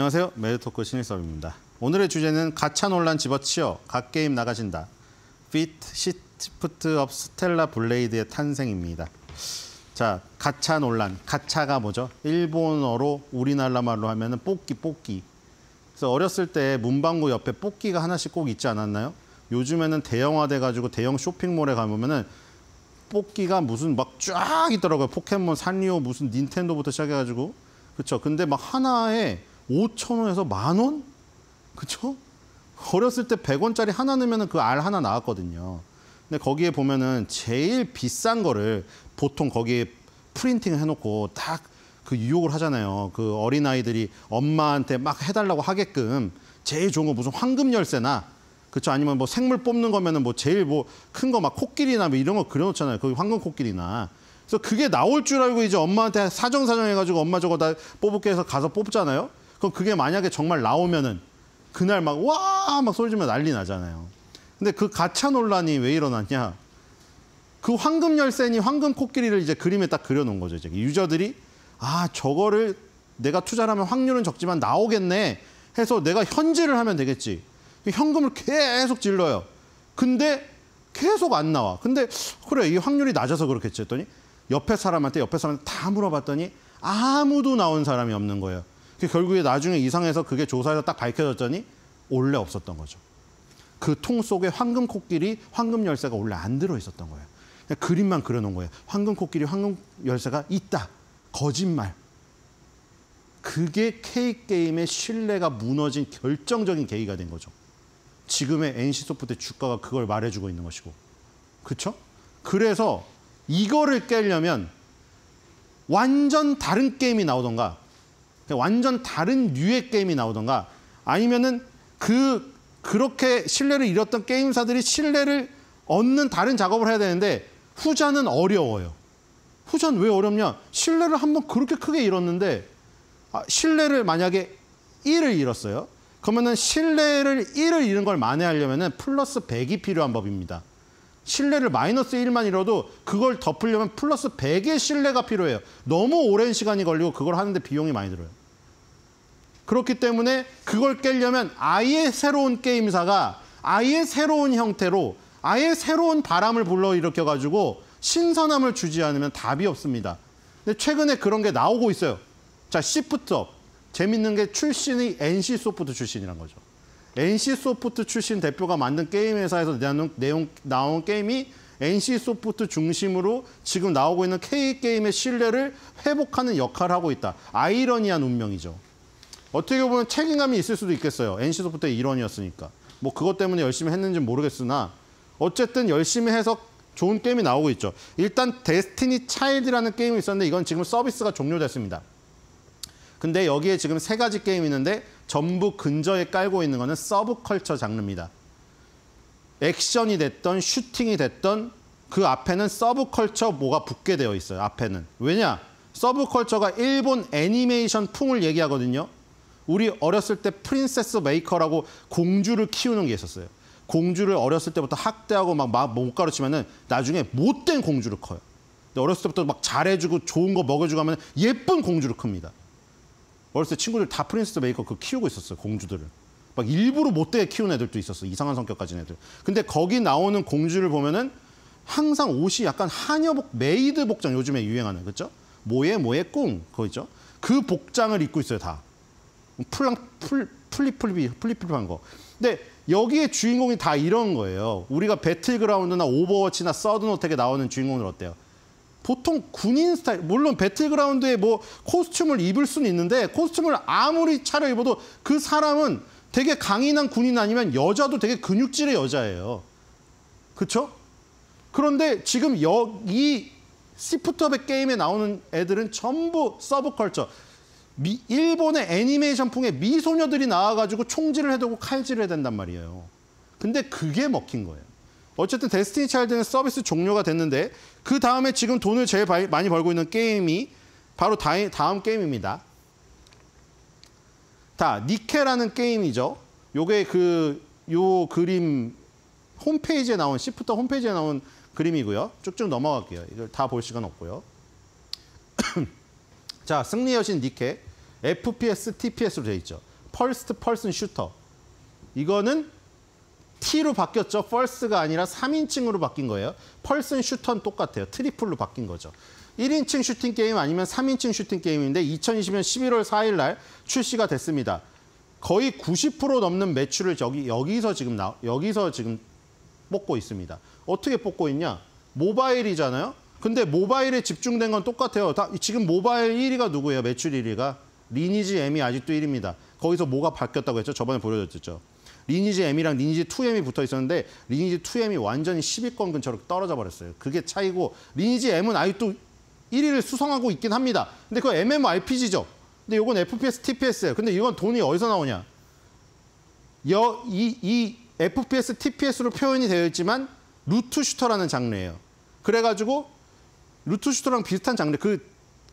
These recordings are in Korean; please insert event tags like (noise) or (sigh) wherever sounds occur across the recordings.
안녕하세요. 메드토크 신익섭입니다. 오늘의 주제는 가차 논란 집어치어 갓게임 나가신다. 핏 시프트 업 스텔라 블레이드의 탄생입니다. 자, 가차 논란. 가차가 뭐죠? 일본어로 우리나라 말로 하면 뽑기, 뽑기. 그래서 어렸을 때 문방구 옆에 뽑기가 하나씩 꼭 있지 않았나요? 요즘에는 대형화돼가지고 대형 쇼핑몰에 가보면 은 뽑기가 무슨 막 쫙 있더라고요. 포켓몬, 산리오, 무슨 닌텐도부터 시작해가지고. 그렇죠. 근데 막 하나에 5천 원에서 만 원? 그쵸? 어렸을 때 100원짜리 하나 넣으면 그 알 하나 나왔거든요. 근데 거기에 보면은 제일 비싼 거를 보통 거기에 프린팅 을 해놓고 딱 그 유혹을 하잖아요. 그 어린아이들이 엄마한테 막 해달라고 하게끔 제일 좋은 거 무슨 황금 열쇠나 그렇죠 아니면 뭐 생물 뽑는 거면은 뭐 제일 뭐 큰 거 막 코끼리나 뭐 이런 거 그려놓잖아요 그 황금 코끼리나 그래서 그게 나올 줄 알고 이제 엄마한테 사정사정 해가지고 엄마 저거 다 뽑을게 해서 가서 뽑잖아요 그럼 그게 만약에 정말 나오면은 그날 막 와막 소리 지면 난리 나잖아요. 근데 그 가차 논란이 왜 일어났냐? 그 황금 열쇠니 황금 코끼리를 이제 그림에 딱 그려놓은 거죠. 이제 유저들이 아 저거를 내가 투자를 하면 확률은 적지만 나오겠네 해서 내가 현질을 하면 되겠지. 현금을 계속 질러요. 근데 계속 안 나와. 근데 그래 이 확률이 낮아서 그렇겠지 했더니 옆에 사람한테 옆에 사람한테 다 물어봤더니 아무도 나온 사람이 없는 거예요. 그 결국에 나중에 이상해서 그게 조사에서 딱 밝혀졌더니 원래 없었던 거죠. 그 통 속에 황금 코끼리, 황금 열쇠가 원래 안 들어 있었던 거예요. 그림만 그려놓은 거예요. 황금 코끼리, 황금 열쇠가 있다. 거짓말. 그게 K게임의 신뢰가 무너진 결정적인 계기가 된 거죠. 지금의 NC소프트 의 주가가 그걸 말해주고 있는 것이고. 그렇죠? 그래서 이거를 깨려면 완전 다른 게임이 나오던가 네, 완전 다른 류의 게임이 나오던가 아니면은 그 그렇게 신뢰를 잃었던 게임사들이 신뢰를 얻는 다른 작업을 해야 되는데 후자는 어려워요. 후자는 왜 어렵냐? 신뢰를 한번 그렇게 크게 잃었는데 아, 신뢰를 만약에 1을 잃었어요. 그러면은 신뢰를 1을 잃은 걸 만회하려면은 플러스 100이 필요한 법입니다. 신뢰를 마이너스 1만 잃어도 그걸 덮으려면 플러스 100의 신뢰가 필요해요. 너무 오랜 시간이 걸리고 그걸 하는데 비용이 많이 들어요. 그렇기 때문에 그걸 깨려면 아예 새로운 게임사가 아예 새로운 형태로 아예 새로운 바람을 불러일으켜 가지고 신선함을 주지 않으면 답이 없습니다. 근데 최근에 그런 게 나오고 있어요. 자, 시프트업. 재밌는 게 출신이 NC 소프트 출신이란 거죠. NC 소프트 출신 대표가 만든 게임 회사에서 내용, 내용 나온 게임이 NC 소프트 중심으로 지금 나오고 있는 K 게임의 신뢰를 회복하는 역할을 하고 있다. 아이러니한 운명이죠. 어떻게 보면 책임감이 있을 수도 있겠어요. NC소프트의 일원이었으니까. 뭐 그것 때문에 열심히 했는지 모르겠으나 어쨌든 열심히 해서 좋은 게임이 나오고 있죠. 일단 데스티니 차일드라는 게임이 있었는데 이건 지금 서비스가 종료됐습니다. 근데 여기에 지금 세 가지 게임이 있는데 전부 근저에 깔고 있는 거는 서브컬처 장르입니다. 액션이 됐던 슈팅이 됐던 그 앞에는 서브컬처 뭐가 붙게 되어 있어요. 앞에는. 왜냐? 서브컬처가 일본 애니메이션 풍을 얘기하거든요. 우리 어렸을 때 프린세스 메이커라고 공주를 키우는 게 있었어요. 공주를 어렸을 때부터 학대하고 막 못 가르치면은 나중에 못된 공주를 커요. 근데 어렸을 때부터 막 잘해주고 좋은 거 먹여주고 하면 예쁜 공주를 큽니다. 어렸을 때 친구들 다 프린세스 메이커 그 키우고 있었어요. 공주들을. 막 일부러 못되게 키운 애들도 있었어. 이상한 성격 가진 애들. 근데 거기 나오는 공주를 보면은 항상 옷이 약간 한여복 메이드 복장 요즘에 유행하는 그죠? 뭐에뭐에꿍 그거 있죠? 그 복장을 입고 있어요 다. 풀랑 풀 플리플리 플리플리한 거. 근데 여기에 주인공이 다 이런 거예요. 우리가 배틀그라운드나 오버워치나 서든어택에 나오는 주인공은 어때요? 보통 군인 스타일, 물론 배틀그라운드에 뭐 코스튬을 입을 수는 있는데 코스튬을 아무리 차려 입어도 그 사람은 되게 강인한 군인 아니면 여자도 되게 근육질의 여자예요. 그렇죠? 그런데 지금 여, 기 시프트업의 게임에 나오는 애들은 전부 서브컬처. 미, 일본의 애니메이션풍의 미소녀들이 나와가지고 총질을 해두고 칼질을 해야 된단 말이에요. 근데 그게 먹힌 거예요. 어쨌든 데스티니 차일드는 서비스 종료가 됐는데 그 다음에 지금 돈을 제일 바이, 많이 벌고 있는 게임이 바로 다이, 다음 게임입니다. 자, 니케라는 게임이죠. 요게 그, 요 그림 홈페이지에 나온, 시프터 홈페이지에 나온 그림이고요. 쭉쭉 넘어갈게요. 이걸 다 볼 시간 없고요. (clears throat) 자, 승리 여신 니케. FPS, TPS로 되어 있죠. 펄스트 펄슨 슈터. 이거는 T로 바뀌었죠. 펄스가 아니라 3인칭으로 바뀐 거예요. 펄슨 슈터는 똑같아요. 트리플로 바뀐 거죠. 1인칭 슈팅 게임 아니면 3인칭 슈팅 게임인데 2020년 11월 4일 날 출시가 됐습니다. 거의 90% 넘는 매출을 여기, 여기서 지금 나, 여기서 지금 뽑고 있습니다. 어떻게 뽑고 있냐? 모바일이잖아요. 근데 모바일에 집중된 건 똑같아요. 다, 지금 모바일 1위가 누구예요? 매출 1위가? 리니지 M이 아직도 1위입니다. 거기서 뭐가 바뀌었다고 했죠? 저번에 보여줬죠. 리니지 M이랑 리니지 2M이 붙어 있었는데 리니지 2M이 완전히 10위권 근처로 떨어져 버렸어요. 그게 차이고 리니지 M은 아직도 1위를 수성하고 있긴 합니다. 근데 그 MMORPG죠. 근데 이건 FPS, TPS예요. 근데 이건 돈이 어디서 나오냐? 여, 이, 이 FPS, TPS로 표현이 되어 있지만 루트 슈터라는 장르예요. 그래가지고 루트슈터랑 비슷한 장르. 그,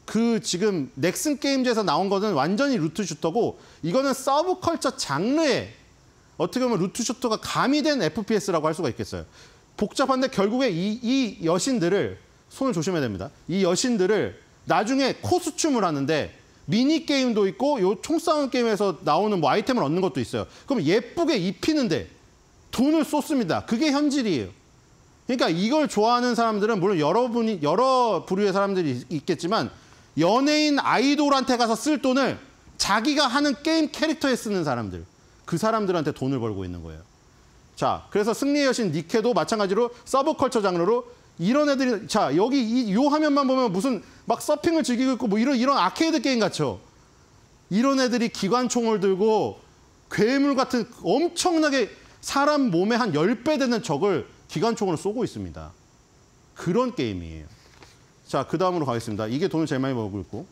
그 지금 넥슨 게임즈에서 나온 거는 완전히 루트슈터고 이거는 서브컬처 장르에 어떻게 보면 루트슈터가 가미된 FPS라고 할 수가 있겠어요. 복잡한데 결국에 이, 이 여신들을 손을 조심해야 됩니다. 이 여신들을 나중에 코스튬을 하는데 미니 게임도 있고 요 총싸움 게임에서 나오는 뭐 아이템을 얻는 것도 있어요. 그럼 예쁘게 입히는데 돈을 쏟습니다. 그게 현질이에요. 그러니까 이걸 좋아하는 사람들은 물론 여러분이 여러 부류의 사람들이 있겠지만 연예인 아이돌한테 가서 쓸 돈을 자기가 하는 게임 캐릭터에 쓰는 사람들 그 사람들한테 돈을 벌고 있는 거예요. 자, 그래서 승리의 여신 니케도 마찬가지로 서브컬처 장르로 이런 애들이 자 여기 이 요 화면만 보면 무슨 막 서핑을 즐기고 있고 뭐 이런 이런 아케이드 게임 같죠. 이런 애들이 기관총을 들고 괴물 같은 엄청나게 사람 몸에 한 열 배 되는 적을 기관총으로 쏘고 있습니다. 그런 게임이에요. 자, 그 다음으로 가겠습니다. 이게 돈을 제일 많이 벌고 있고.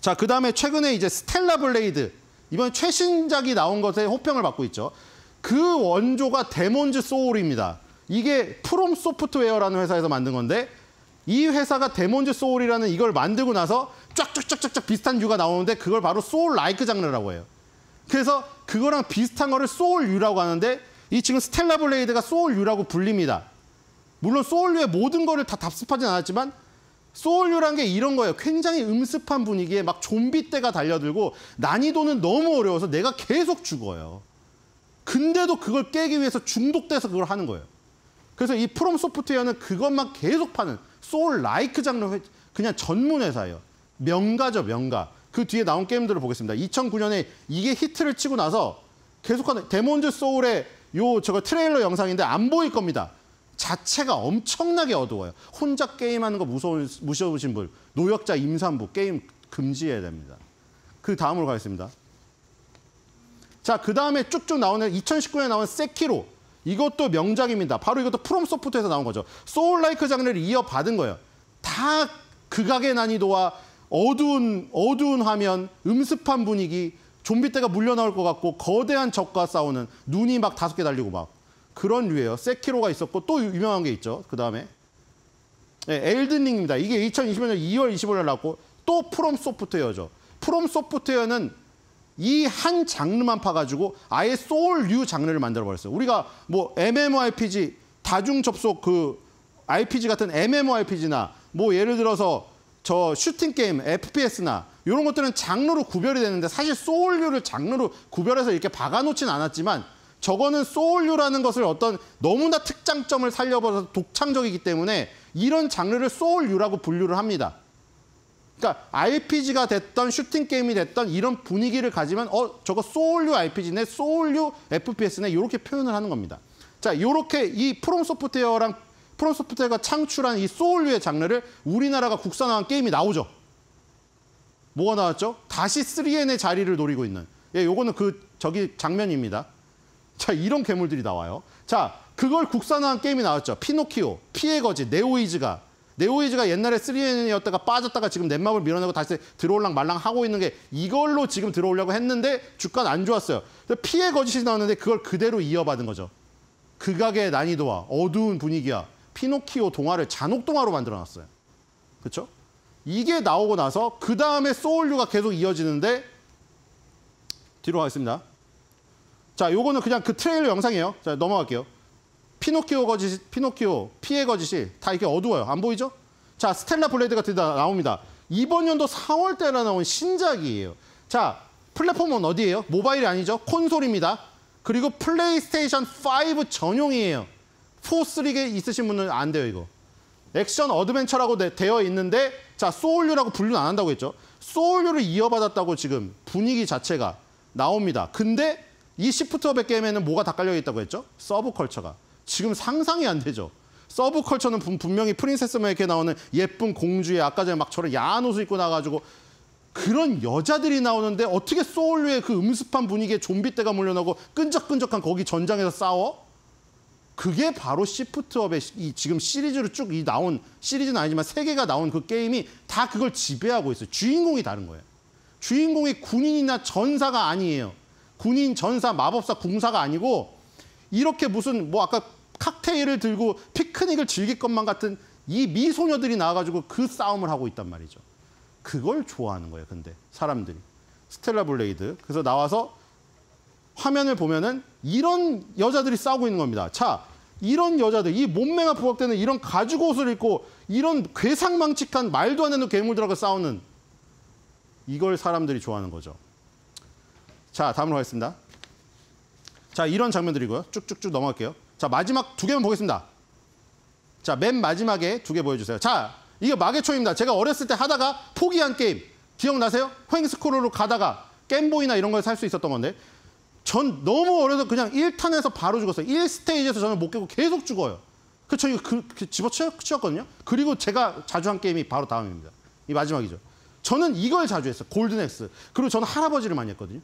자, 그 다음에 최근에 이제 스텔라 블레이드. 이번 최신작이 나온 것에 호평을 받고 있죠. 그 원조가 데몬즈 소울입니다. 이게 프롬 소프트웨어라는 회사에서 만든 건데 이 회사가 데몬즈 소울이라는 이걸 만들고 나서 쫙쫙쫙쫙쫙 비슷한 류가 나오는데 그걸 바로 소울 라이크 장르라고 해요. 그래서 그거랑 비슷한 거를 소울 유라고 하는데 이 지금 스텔라 블레이드가 소울유라고 불립니다. 물론 소울유의 모든 거를 다 답습하진 않았지만 소울유란 게 이런 거예요. 굉장히 음습한 분위기에 막 좀비 때가 달려들고 난이도는 너무 어려워서 내가 계속 죽어요. 근데도 그걸 깨기 위해서 중독돼서 그걸 하는 거예요. 그래서 이 프롬 소프트웨어는 그것만 계속 파는 소울 라이크 장르 회, 그냥 전문 회사예요. 명가죠, 명가. 그 뒤에 나온 게임들을 보겠습니다. 2009년에 이게 히트를 치고 나서 계속하는 데몬즈 소울의 요 저거 트레일러 영상인데 안 보일 겁니다. 자체가 엄청나게 어두워요. 혼자 게임하는 거 무서운, 무서우신 분, 노역자 임산부 게임 금지해야 됩니다. 그 다음으로 가겠습니다. 자, 그 다음에 쭉쭉 나오는 2019년에 나온 세키로. 이것도 명작입니다. 바로 이것도 프롬 소프트에서 나온 거죠. 소울라이크 장르를 이어받은 거예요. 다 극악의 난이도와 어두운, 어두운 화면, 음습한 분위기, 좀비 때가 물려나올 것 같고 거대한 적과 싸우는 눈이 막 다섯 개 달리고 막 그런 류예요. 세키로가 있었고 또 유명한 게 있죠. 그 다음에 네, 엘든링입니다. 이게 2020년 2월 25일 날 나왔고 또 프롬 소프트웨어죠. 프롬 소프트웨어는 이 한 장르만 파가지고 아예 소울류 장르를 만들어버렸어요. 우리가 뭐 MMORPG, 다중 접속 그 RPG 같은 MMORPG나 뭐 예를 들어서 저 슈팅 게임, FPS나 이런 것들은 장르로 구별이 되는데 사실 소울류를 장르로 구별해서 이렇게 박아놓진 않았지만 저거는 소울류라는 것을 어떤 너무나 특장점을 살려버려서 독창적이기 때문에 이런 장르를 소울류라고 분류를 합니다. 그러니까 RPG가 됐던 슈팅 게임이 됐던 이런 분위기를 가지면 어 저거 소울류 RPG네, 소울류 FPS네 이렇게 표현을 하는 겁니다. 자, 이렇게 이 프롬 소프트웨어랑 프로소프트웨가 창출한 이 소울류의 장르를 우리나라가 국산화한 게임이 나오죠. 뭐가 나왔죠? 다시 3N의 자리를 노리고 있는. 예, 요거는 그 저기 장면입니다. 자, 이런 괴물들이 나와요. 자, 그걸 국산화한 게임이 나왔죠. 피노키오, 피해 거지, 네오이즈가. 네오이즈가 옛날에 3N이었다가 빠졌다가 지금 넷마블 밀어내고 다시 들어올랑 말랑 하고 있는 게 이걸로 지금 들어오려고 했는데 주가는 안 좋았어요. 피해 거짓이 나왔는데 그걸 그대로 이어받은 거죠. 극악의 난이도와 어두운 분위기와 피노키오 동화를 잔혹 동화로 만들어놨어요. 그렇죠? 이게 나오고 나서 그 다음에 소울류가 계속 이어지는데 뒤로 가겠습니다. 자, 요거는 그냥 그 트레일러 영상이에요. 자, 넘어갈게요. 피노키오 거짓, 피노키오 피해 거짓이 다 이렇게 어두워요. 안 보이죠? 자, 스텔라 블레이드가 드디어 나옵니다. 이번 연도 4월 달에 나온 신작이에요. 자, 플랫폼은 어디예요? 모바일이 아니죠. 콘솔입니다. 그리고 플레이스테이션 5 전용이에요. 소스릭에 있으신 분은 안 돼요, 이거. 액션 어드벤처라고 되어 있는데 자, 소울류라고 분류는 안 한다고 했죠. 소울류를 이어받았다고 지금 분위기 자체가 나옵니다. 근데 이 시프트 업의 게임에는 뭐가 다 깔려 있다고 했죠? 서브컬처가. 지금 상상이 안 되죠. 서브컬처는 분명히 프린세스 메이크에 나오는 예쁜 공주의 아까 전에 막 저런 야한 옷을 입고 나가지고 그런 여자들이 나오는데 어떻게 소울류의 그 음습한 분위기에 좀비 때가 몰려나고 끈적끈적한 거기 전장에서 싸워? 그게 바로 시프트업의 이 지금 시리즈로 쭉 이 나온 시리즈는 아니지만 세 개가 나온 그 게임이 다 그걸 지배하고 있어요. 주인공이 다른 거예요. 주인공이 군인이나 전사가 아니에요. 군인, 전사, 마법사, 궁사가 아니고 이렇게 무슨 뭐 아까 칵테일을 들고 피크닉을 즐길 것만 같은 이 미소녀들이 나와가지고 그 싸움을 하고 있단 말이죠. 그걸 좋아하는 거예요. 근데 사람들이 스텔라 블레이드 그래서 나와서 화면을 보면은 이런 여자들이 싸우고 있는 겁니다. 자, 이런 여자들, 이 몸매가 부각되는 이런 가죽 옷을 입고 이런 괴상망측한 말도 안 되는 괴물들하고 싸우는 이걸 사람들이 좋아하는 거죠. 자, 다음으로 가겠습니다. 자, 이런 장면들이고요. 쭉쭉쭉 넘어갈게요. 자, 마지막 두 개만 보겠습니다. 자, 맨 마지막에 두 개 보여주세요. 자, 이게 마계초입니다. 제가 어렸을 때 하다가 포기한 게임. 기억나세요? 횡스크롤로 가다가 겜보이나 이런 걸 살 수 있었던 건데 전 너무 어려서 그냥 1탄에서 바로 죽었어요. 1스테이지에서 저는 못 깨고 계속 죽어요. 그쵸 이거 그, 그 집어치웠거든요. 그리고 제가 자주 한 게임이 바로 다음입니다. 이 마지막이죠. 저는 이걸 자주 했어요. 골든엑스. 그리고 저는 할아버지를 많이 했거든요.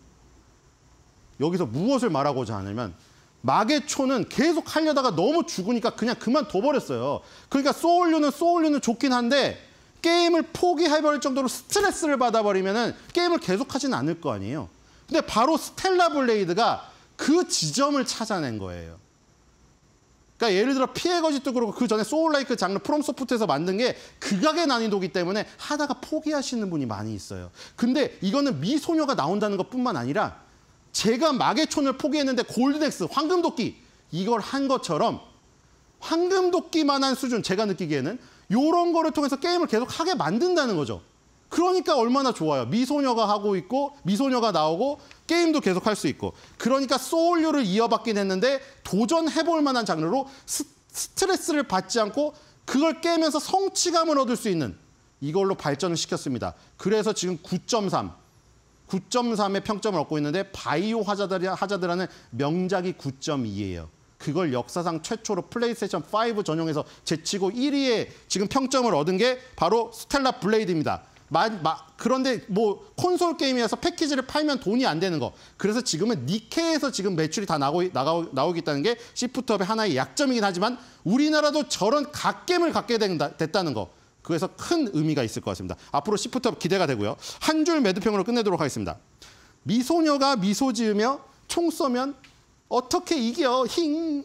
여기서 무엇을 말하고자 하냐면 마계 초는 계속 하려다가 너무 죽으니까 그냥 그만둬버렸어요. 그러니까 소울류는 소울류는 좋긴 한데 게임을 포기해버릴 정도로 스트레스를 받아버리면 게임을 계속하진 않을 거 아니에요. 근데 바로 스텔라 블레이드가 그 지점을 찾아낸 거예요. 그러니까 예를 들어 피해 거짓도 그렇고 그 전에 소울라이크 장르 프롬소프트에서 만든 게 극악의 난이도기 때문에 하다가 포기하시는 분이 많이 있어요. 근데 이거는 미소녀가 나온다는 것뿐만 아니라 제가 마계촌을 포기했는데 골드넥스, 황금도끼 이걸 한 것처럼 황금도끼만한 수준 제가 느끼기에는 이런 거를 통해서 게임을 계속 하게 만든다는 거죠. 그러니까 얼마나 좋아요. 미소녀가 하고 있고 미소녀가 나오고 게임도 계속 할 수 있고 그러니까 소울류를 이어받긴 했는데 도전해볼 만한 장르로 스, 스트레스를 받지 않고 그걸 깨면서 성취감을 얻을 수 있는 이걸로 발전을 시켰습니다. 그래서 지금 9.3, 9.3의 평점을 얻고 있는데 바이오 하자드, 하자드라는 명작이 9.2예요. 그걸 역사상 최초로 플레이스테이션 5 전용에서 제치고 1위에 지금 평점을 얻은 게 바로 스텔라 블레이드입니다. 마, 마, 그런데 뭐 콘솔 게임이라서 패키지를 팔면 돈이 안 되는 거. 그래서 지금은 니케에서 지금 매출이 다 나오, 나오, 나오겠다는 게 시프트업의 하나의 약점이긴 하지만 우리나라도 저런 갓겜을 갖게 된다, 됐다는 거. 그래서 큰 의미가 있을 것 같습니다. 앞으로 시프트업 기대가 되고요. 한 줄 매드평으로 끝내도록 하겠습니다. 미소녀가 미소 지으며 총 쏘면 어떻게 이겨 힝